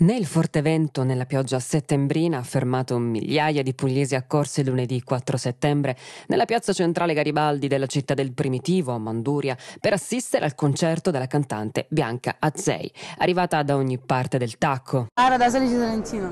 Né il forte vento né la pioggia settembrina ha fermato migliaia di pugliesi accorsi lunedì 4 settembre nella piazza centrale Garibaldi della città del Primitivo, a Manduria, per assistere al concerto della cantante Bianca Azzei, arrivata da ogni parte del tacco. Ara da Salice Salentino.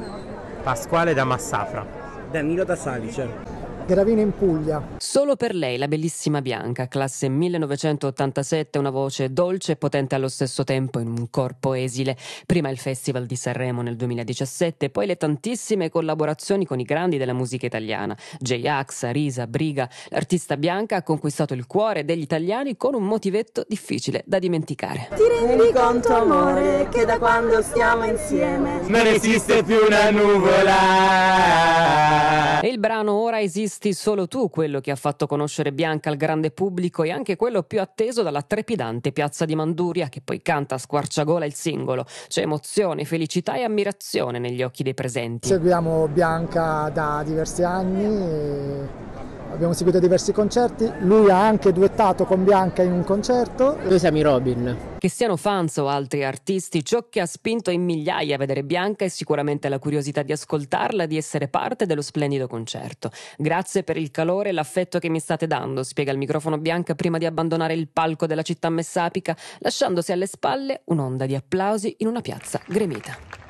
Pasquale da Massafra. Danilo da Salice. Gravina in Puglia. Solo per lei la bellissima Bianca, classe 1987, una voce dolce e potente allo stesso tempo in un corpo esile. Prima il Festival di Sanremo nel 2017, poi le tantissime collaborazioni con i grandi della musica italiana. J-Ax, Risa, Briga. L'artista Bianca ha conquistato il cuore degli italiani con un motivetto difficile da dimenticare. Ti rendi conto, amore, che da quando stiamo insieme non esiste più una nuvola il brano Ora esisti solo tu, quello che ha fatto conoscere Bianca al grande pubblico e anche quello più atteso dalla trepidante piazza di Manduria, che poi canta a squarciagola il singolo. C'è emozione, felicità e ammirazione negli occhi dei presenti. Seguiamo Bianca da diversi anni. E abbiamo seguito diversi concerti, lui ha anche duettato con Bianca in un concerto. Noi siamo i Robin. Che siano fans o altri artisti, ciò che ha spinto in migliaia a vedere Bianca è sicuramente la curiosità di ascoltarla, di essere parte dello splendido concerto. Grazie per il calore e l'affetto che mi state dando, spiega il microfono Bianca prima di abbandonare il palco della città messapica, lasciandosi alle spalle un'onda di applausi in una piazza gremita.